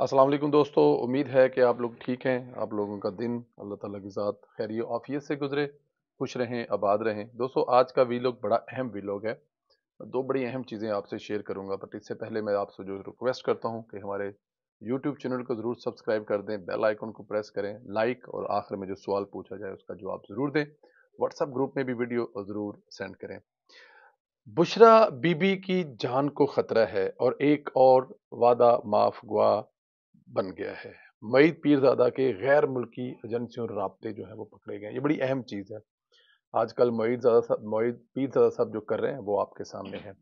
अस्सलाम वालेकुम दोस्तों उम्मीद है कि आप लोग ठीक हैं आप लोगों का दिन अल्लाह ताला की ज़ात खैरी आफियत से गुजरे खुश रहें आबाद रहें दोस्तों आज का वीलॉग बड़ा अहम वीलॉग है दो बड़ी अहम चीज़ें आपसे शेयर करूंगा बट इससे पहले मैं आपसे जो रिक्वेस्ट करता हूं कि हमारे यूट्यूब चैनल को ज़रूर सब्सक्राइब कर दें बेल आइकन को प्रेस करें लाइक और आखिर में जो सवाल पूछा जाए उसका जवाब ज़रूर दें व्हाट्सअप ग्रुप में भी वीडियो ज़रूर सेंड करें बुशरा बीबी की जान को ख़तरा है और एक और वादा माफ गुआ बन गया है मईद पीरजादा के गैर मुल्की एजेंसियों और रबते जो हैं वो पकड़े गए हैं ये बड़ी अहम चीज़ है आजकल मईद ज़्यादा साहब मईद पीर ज़्यादा साहब जो कर रहे हैं वो आपके सामने हैं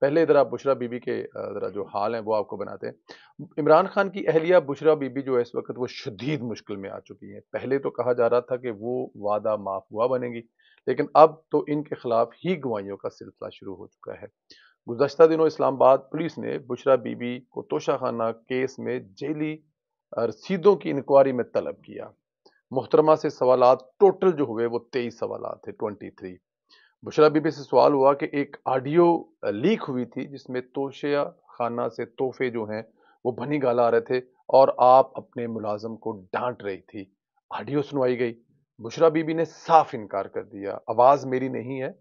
पहले ज़रा बुशरा बीबी के ज़रा जो हाल हैं वो आपको बनाते हैं इमरान खान की अहलिया बुशरा बीबी जो है इस वक्त वो शदीद मुश्किल में आ चुकी हैं पहले तो कहा जा रहा था कि वो वादा माफ हुआ बनेगी लेकिन अब तो इनके खिलाफ ही गवाइयों का सिलसिला शुरू हो चुका है गुजशत दिनों इस्लामाबाद पुलिस ने बुशरा बीबी को तोशा खाना केस में जेली रसीदों की इंक्वायरी में तलब किया मुहतरमा से सवाल टोटल जो हुए वो तेईस सवाल थे ट्वेंटी थ्री बुशरा बीबी से सवाल हुआ कि एक ऑडियो लीक हुई थी जिसमें तोशा खाना से तोहफे जो हैं वो भनी गाला आ रहे थे और आप अपने मुलाजम को डांट रही थी ऑडियो सुनवाई गई बुशरा बीबी ने साफ इनकार कर दिया आवाज़ मेरी नहीं है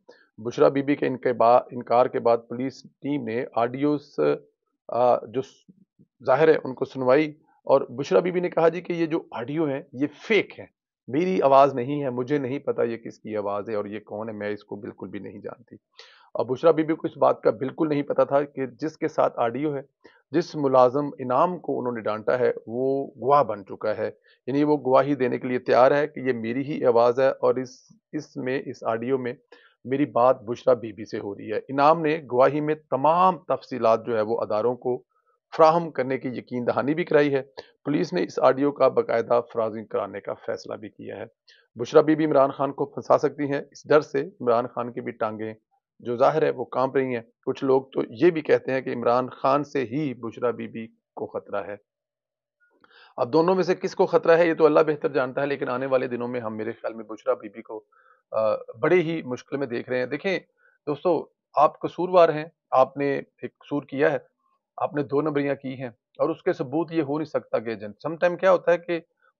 बुशरा बीबी के इनके बा इनकार के बाद पुलिस टीम ने आडियोस जो जाहिर है उनको सुनवाई और बुशरा बीबी ने कहा जी कि ये जो ऑडियो है ये फेक है मेरी आवाज़ नहीं है मुझे नहीं पता ये किसकी आवाज़ है और ये कौन है मैं इसको बिल्कुल भी नहीं जानती और बुशरा बीबी को इस बात का बिल्कुल नहीं पता था कि जिसके साथ ऑडियो है जिस मुलाजम इनाम को उन्होंने डांटा है वो गवाह बन चुका है यानी वो गवाही देने के लिए तैयार है कि ये मेरी ही आवाज़ है और इस इसमें इस ऑडियो में मेरी बात बुशरा बीबी से हो रही है इनाम ने गवाही में तमाम तफसीलात जो है वो अदारों को फ्राहम करने की यकीन दहानी भी कराई है पुलिस ने इस ऑडियो का बाकायदा फ्राजिंग कराने का फैसला भी किया है बुशरा बीबी इमरान खान को फंसा सकती हैं इस डर से इमरान खान की भी टांगें जो जाहिर है वो कांप रही हैं कुछ लोग तो ये भी कहते हैं कि इमरान खान से ही बुशरा बीबी को खतरा है अब दोनों में से किसको खतरा है ये तो अल्लाह बेहतर जानता है लेकिन आने वाले दिनों में हम मेरे ख्याल में बुशरा बीबी को बड़े ही मुश्किल में देख रहे हैं देखें दोस्तों आप कसूरवार हैं आपने एक कसूर किया है आपने दो नंबरियाँ की हैं और उसके सबूत ये हो नहीं सकता कि एजेंट समटाइम क्या होता है कि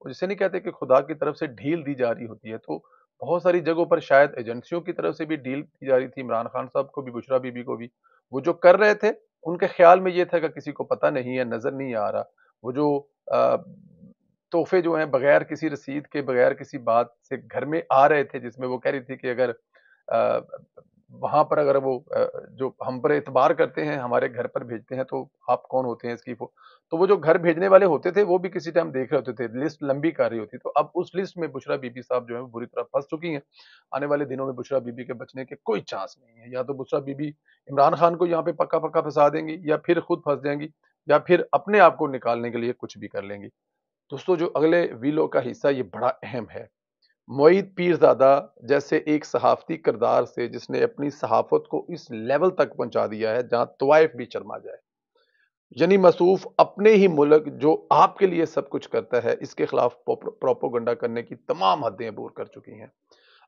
जिसे नहीं कहते कि खुदा की तरफ से ढील दी जा रही होती है तो बहुत सारी जगहों पर शायद एजेंसियों की तरफ से भी डील की जा रही थी इमरान खान साहब को भी बुशरा बीबी को भी वो जो कर रहे थे उनके ख्याल में ये था कि किसी को पता नहीं है नज़र नहीं आ रहा वो जो तोहफे जो हैं बगैर किसी रसीद के बगैर किसी बात से घर में आ रहे थे जिसमें वो कह रही थी कि अगर वहाँ पर अगर वो जो हम पर एतबार करते हैं हमारे घर पर भेजते हैं तो आप कौन होते हैं इसकी तो वो जो घर भेजने वाले होते थे वो भी किसी टाइम देख रहे होते थे लिस्ट लंबी कर रही होती तो अब उस लिस्ट में बुशरा बीबी साहब जो है वो बुरी तरह फंस चुकी हैं आने वाले दिनों में बुशरा बीबी के बचने के कोई चांस नहीं है या तो बुशरा बीबी इमरान खान को यहाँ पे पक्का पक्का फंसा देंगी या फिर खुद फंस जाएंगी या फिर अपने आप को निकालने के लिए कुछ भी कर लेंगी दोस्तों जो अगले वीलो का हिस्सा ये बड़ा अहम है मोईद पीरजादा जैसे एक सहाफ़ती किरदार से जिसने अपनी सहाफ़त को इस लेवल तक पहुंचा दिया है जहां तवाइफ भी चरमा जाए यानी मसूफ अपने ही मुल्क जो आपके लिए सब कुछ करता है इसके खिलाफ प्रोपोगंडा करने की तमाम हदें अबूर कर चुकी हैं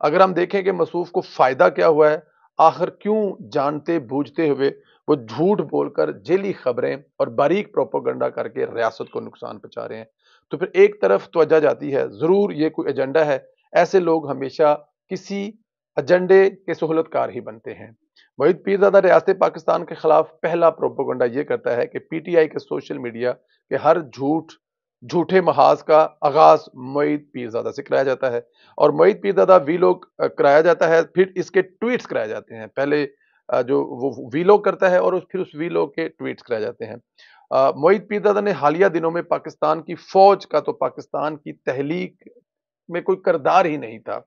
अगर हम देखें कि मसूफ को फ़ायदा क्या हुआ है आखिर क्यों जानते बूझते हुए वो झूठ बोलकर जेली खबरें और बारीक प्रोपोगंडा करके रियासत को नुकसान पहुँचा रहे हैं तो फिर एक तरफ तोजा जाती है ज़रूर ये कोई एजेंडा है ऐसे लोग हमेशा किसी एजेंडे के सहूलतकार ही बनते हैं वहीद पीरजादा रियासत पाकिस्तान के खिलाफ पहला प्रोपोगंडा ये करता है कि पी टी आई के सोशल मीडिया के हर झूठ झूठे महाज का आगाज मईद पीरजादा से कराया जाता है और मईद पीरजादा वी लोग कराया जाता है फिर इसके ट्वीट्स कराए जाते हैं पहले जो वो वीलो करता है और उस फिर उस वीलो के ट्वीट्स कराए जाते हैं मोहित पीरदादा ने हालिया दिनों में पाकिस्तान की फौज का तो पाकिस्तान की तहलीक में कोई करदार ही नहीं था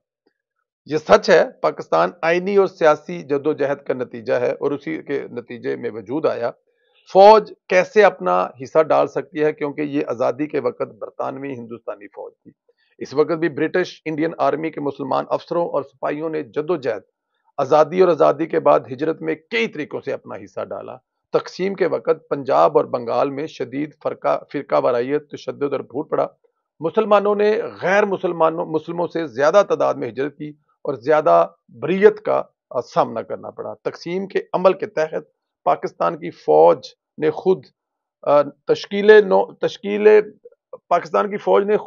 यह सच है पाकिस्तान आइनी और सियासी जदोजहद का नतीजा है और उसी के नतीजे में वजूद आया फौज कैसे अपना हिस्सा डाल सकती है क्योंकि ये आज़ादी के वक्त बरतानवी हिंदुस्तानी फौज थी इस वक्त भी ब्रिटिश इंडियन आर्मी के मुसलमान अफसरों और सिपाहियों ने जदोजहद आज़ादी और आज़ादी के बाद हिजरत में कई तरीक़ों से अपना हिस्सा डाला तकसीम के वक़्त पंजाब और बंगाल में शदीद फ़रका फ़िरका वराइत तशद और भूट पड़ा मुसलमानों ने गैर मुसलमानों मुसलमों से ज़्यादा तादाद में हिजरत की और ज़्यादा बरीयत का सामना करना पड़ा तकसीम के अमल के तहत पाकिस्तान की फ़ौज ने खुद तश्कील नौ तश्कील पाकिस्तान की फ़ौज ने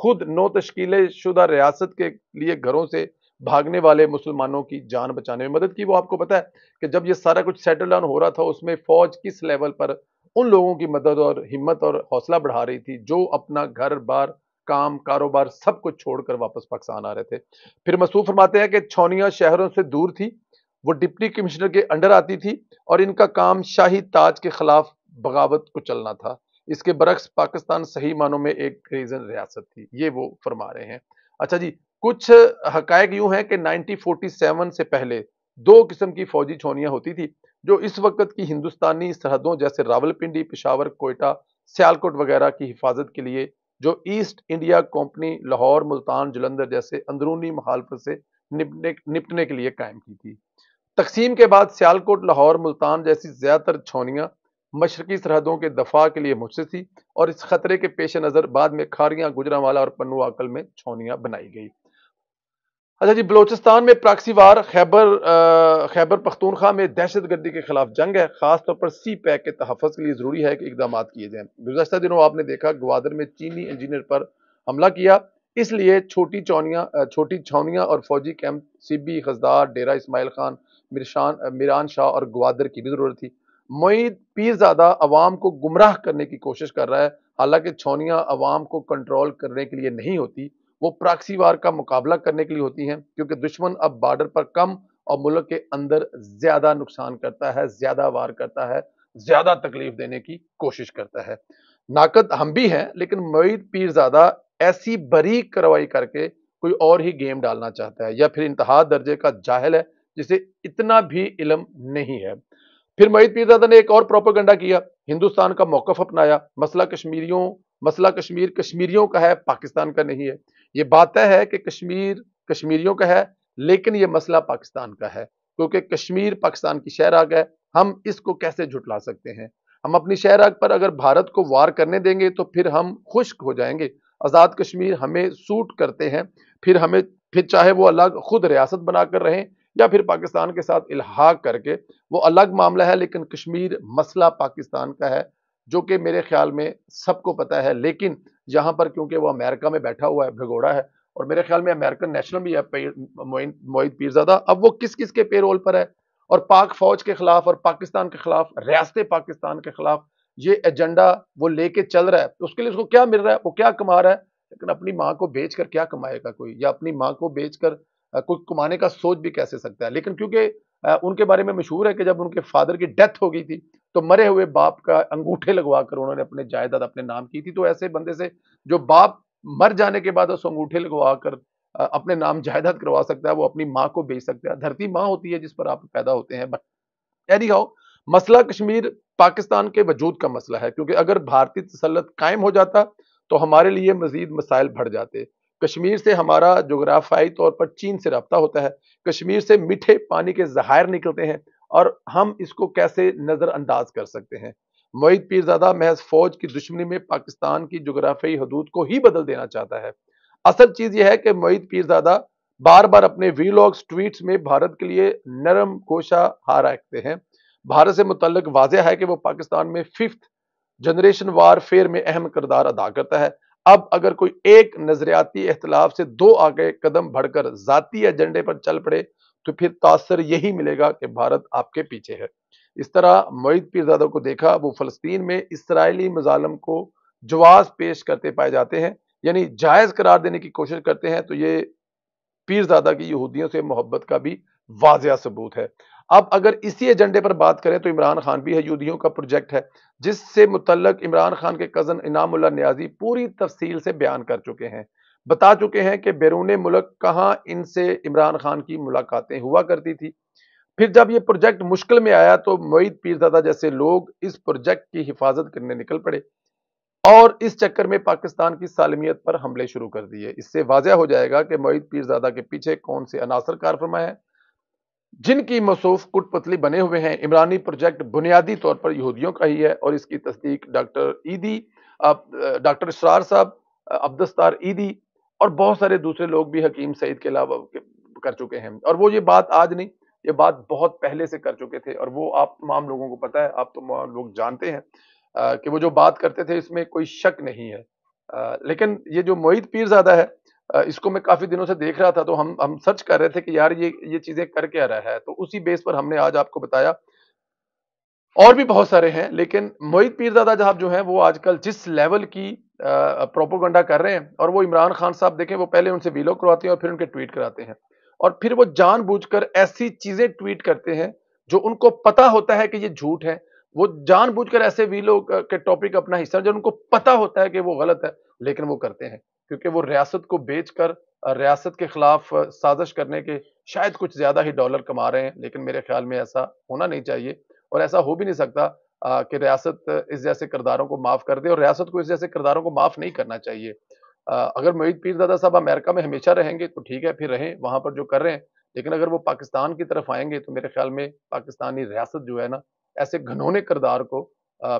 खुद नौ तश्कील शुदा रियासत के लिए घरों से भागने वाले मुसलमानों की जान बचाने में मदद की वो आपको पता है कि जब ये सारा कुछ सेटल डाउन हो रहा था उसमें फौज किस लेवल पर उन लोगों की मदद और हिम्मत और हौसला बढ़ा रही थी जो अपना घर बार काम कारोबार सब कुछ छोड़कर वापस पाकिस्तान आ रहे थे फिर मसूफ फरमाते हैं कि छौनिया शहरों से दूर थी वो डिप्टी कमिश्नर के अंडर आती थी और इनका काम शाही ताज के खिलाफ बगावत को चलना था इसके बरक्स पाकिस्तान सही मानों में एक रीजन रियासत थी ये वो फरमा रहे हैं अच्छा जी कुछ हकायक यूं हैं कि 1947 से पहले दो किस्म की फौजी छोनियां होती थी जो इस वक्त की हिंदुस्तानी सरहदों जैसे रावलपिंडी पिशावर कोयटा सियालकोट वगैरह की हिफाजत के लिए जो East India company Lahore Multan Jalandhar जैसे अंदरूनी पर से निपटने निपटने के लिए कायम की थी तकसीम के बाद सियालकोट लाहौर मुल्तान जैसी ज़्यादातर छौनियाँ मशरकी सरहदों के दफा के लिए मुझसे थी और इस खतरे के पेश नज़र बाद में खारियाँ गुजरावाला और पन्नू आकल में छौनियाँ बनाई गई अच्छा जी बलोचिस्तान में प्राक्सीवार खैबर आ, खैबर पख्तूनखा में दहशत गर्दी के खिलाफ जंग है खासतौर पर सी पैक के तहफ़ के लिए ज़रूरी है कि इकदाम किए जाएँ गुजशत दिनों आपने देखा ग्वादर में चीनी इंजीनियर पर हमला किया इसलिए छोटी चौनिया छोटी छौनियाँ और फौजी कैंप सिब्बी खजदार डेरा इसमाइल खान मिरशान मिरान शाह और ग्वादर की भी ज़रूरत थी मोईद पीरजादा अवाम को गुमराह करने की कोशिश कर रहा है हालांकि छौनियाँ अवाम को कंट्रोल करने के लिए नहीं होती वो प्राक्सी वार का मुकाबला करने के लिए होती हैं क्योंकि दुश्मन अब बॉर्डर पर कम और मुल्क के अंदर ज्यादा नुकसान करता है ज्यादा वार करता है ज्यादा तकलीफ देने की कोशिश करता है नाकद हम भी हैं लेकिन मईद पीरजादा ऐसी बरी कार्रवाई करके कोई और ही गेम डालना चाहता है या फिर इंतहा दर्जे का जाहल है जिसे इतना भी इलम नहीं है फिर मईद पीरजादा ने एक और प्रोपोगंडा किया हिंदुस्तान का मौकफ अपनाया मसला कश्मीरियों मसला कश्मीर कश्मीरियों का है पाकिस्तान का नहीं है ये बात है कि कश्मीर कश्मीरियों का है लेकिन ये मसला पाकिस्तान का है क्योंकि कश्मीर पाकिस्तान की शहराग है हम इसको कैसे झुटला सकते हैं हम अपनी शहराग पर अगर भारत को वार करने देंगे तो फिर हम खुश्क हो जाएंगे आज़ाद कश्मीर हमें सूट करते हैं फिर हमें फिर चाहे वो अलग खुद रियासत बनाकर रहें या फिर पाकिस्तान के साथ इलाहा करके वो अलग मामला है लेकिन कश्मीर मसला पाकिस्तान का है जो कि मेरे ख्याल में सबको पता है लेकिन जहां पर क्योंकि वो अमेरिका में बैठा हुआ है भगोड़ा है और मेरे ख्याल में अमेरिकन नेशनल भी है मोहित पीरजादा अब वो किस किस के पेरोल पर है और पाक फौज के खिलाफ और पाकिस्तान के खिलाफ रियासत पाकिस्तान के खिलाफ ये एजेंडा वो लेके चल रहा है तो उसके लिए उसको क्या मिल रहा है वो क्या कमा रहा है लेकिन अपनी माँ को बेच कर क्या कमाएगा कोई या अपनी माँ को बेच कर कोई कमाने का सोच भी कैसे सकता है लेकिन क्योंकि उनके बारे में मशहूर है कि जब उनके फादर की डेथ हो गई थी तो मरे हुए बाप का अंगूठे लगवा कर उन्होंने अपने जायदाद अपने नाम की थी तो ऐसे बंदे से जो बाप मर जाने के बाद उस अंगूठे लगवा कर अपने नाम जायदाद करवा सकता है वो अपनी माँ को बेच सकता है धरती माँ होती है जिस पर आप पैदा होते हैं बट एनी हाउ मसला कश्मीर पाकिस्तान के वजूद का मसला है क्योंकि अगर भारतीय तसलत कायम हो जाता तो हमारे लिए मजीद मसाइल बढ़ जाते कश्मीर से हमारा जोग्राफाई तौर पर चीन से रबता होता है कश्मीर से मीठे पानी के जहायर निकलते हैं और हम इसको कैसे नज़रअंदाज कर सकते हैं मोहित पीरजादा महज फौज की दुश्मनी में पाकिस्तान की जोग्राफी हदूद को ही बदल देना चाहता है असल चीज़ यह है कि मोहित पीरजादा बार बार अपने वीलॉग्स ट्वीट्स में भारत के लिए नरम कोशा हार रखते हैं भारत से मुतलक वाजह है कि वो पाकिस्तान में फिफ्थ जनरेशन वारफेयर में अहम किरदार अदा करता है अब अगर कोई एक नजरियाती अख्तिलाफ से दो आगे कदम बढ़कर जाती एजेंडे पर चल पड़े तो फिर तासर यही मिलेगा कि भारत आपके पीछे है इस तरह मोईद पीरजादा को देखा वो फलस्तीन में इसराइली मजालम को जवाज पेश करते पाए जाते हैं यानी जायज़ करार देने की कोशिश करते हैं तो ये पीरजादा की यहूदियों से मोहब्बत का भी वाजिया सबूत है अब अगर इसी एजेंडे पर बात करें तो इमरान खान भी यूदियों का प्रोजेक्ट है जिससे मुतलक इमरान खान के कज़न इनामुल्ला न्याजी पूरी तफसील से बयान कर चुके हैं बता चुके हैं कि बैरून मुल्क कहाँ इनसे इमरान खान की मुलाकातें हुआ करती थी फिर जब ये प्रोजेक्ट मुश्किल में आया तो मोईद पीरजादा जैसे लोग इस प्रोजेक्ट की हिफाजत करने निकल पड़े और इस चक्कर में पाकिस्तान की सालमियत पर हमले शुरू कर दिए इससे वाजह हो जाएगा कि मोईद पीरजादा के पीछे कौन से अनासर कारफरमा है जिनकी मसूफ कुटपतली बने हुए हैं इमरानी प्रोजेक्ट बुनियादी तौर पर यहूदियों का ही है और इसकी तस्दीक डॉक्टर ईदी डॉक्टर इसरार साहब अब्दस्तार ईदी और बहुत सारे दूसरे लोग भी हकीम सईद के अलावा कर चुके हैं और वो ये बात आज नहीं ये बात बहुत पहले से कर चुके थे और वो आप तमाम लोगों को पता है आप तो लोग जानते हैं आ, कि वो जो बात करते थे इसमें कोई शक नहीं है आ, लेकिन ये जो मोहित पीरजादा है आ, इसको मैं काफ़ी दिनों से देख रहा था तो हम हम सर्च कर रहे थे कि यार ये ये चीज़ें करके आ रहा है तो उसी बेस पर हमने आज आपको बताया और भी बहुत सारे हैं लेकिन मोहित पीरजादा साहब जो हैं वो आजकल जिस लेवल की प्रोपोगंडा कर रहे हैं और वो इमरान खान साहब देखें वो पहले उनसे वीलो करवाते हैं और फिर उनके ट्वीट कराते हैं और फिर वो जानबूझकर ऐसी चीजें ट्वीट करते हैं जो उनको पता होता है कि ये झूठ है वो जानबूझकर ऐसे वीलो के टॉपिक अपना हिस्सा जो उनको पता होता है कि वो गलत है लेकिन वो करते हैं क्योंकि वो रियासत को बेचकर रियासत के खिलाफ साजिश करने के शायद कुछ ज्यादा ही डॉलर कमा रहे हैं लेकिन मेरे ख्याल में ऐसा होना नहीं चाहिए और ऐसा हो भी नहीं सकता कि रियासत इस जैसे किरदारों को माफ़ कर दे और रियासत को इस जैसे किरदारों को माफ़ नहीं करना चाहिए अगर मोहित दादा साहब अमेरिका में हमेशा रहेंगे तो ठीक है फिर रहें वहाँ पर जो कर रहे हैं लेकिन अगर वो पाकिस्तान की तरफ आएंगे तो मेरे ख्याल में पाकिस्तानी रियासत जो है ना ऐसे घनौने करदार को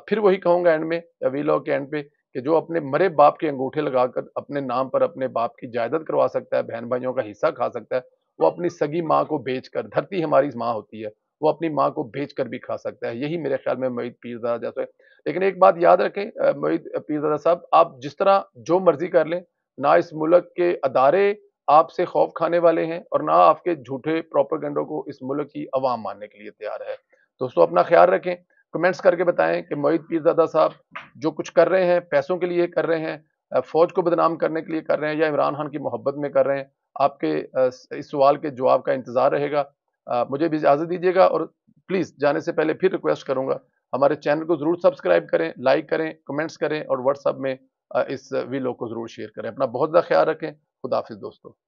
फिर वही कहूँगा एंड में अवीलॉ के एंड पे कि जो अपने मरे बाप के अंगूठे लगाकर अपने नाम पर अपने बाप की जायदाद करवा सकता है बहन भाइयों का हिस्सा खा सकता है वो अपनी सगी माँ को बेच कर धरती हमारी माँ होती है वो अपनी माँ को भेज कर भी खा सकता है यही मेरे ख्याल में मईद पीरजादा जैसे लेकिन एक बात याद रखें मईद पीरजादा साहब आप जिस तरह जो मर्जी कर लें ना इस मुल्क के अदारे आपसे खौफ खाने वाले हैं और ना आपके झूठे प्रोपागेंडों को इस मुल्क की आवाम मानने के लिए तैयार है दोस्तों अपना ख्याल रखें कमेंट्स करके बताएं कि मोहित पीरजादा साहब जो कुछ कर रहे हैं पैसों के लिए कर रहे हैं फौज को बदनाम करने के लिए कर रहे हैं या इमरान खान की मोहब्बत में कर रहे हैं आपके इस सवाल के जवाब का इंतज़ार रहेगा मुझे भी इजाज़त दीजिएगा और प्लीज़ जाने से पहले फिर रिक्वेस्ट करूँगा हमारे चैनल को ज़रूर सब्सक्राइब करें लाइक करें कमेंट्स करें और व्हाट्सअप में इस वीलो को ज़रूर शेयर करें अपना बहुत ज़्यादा ख्याल रखें खुदाफिज दोस्तों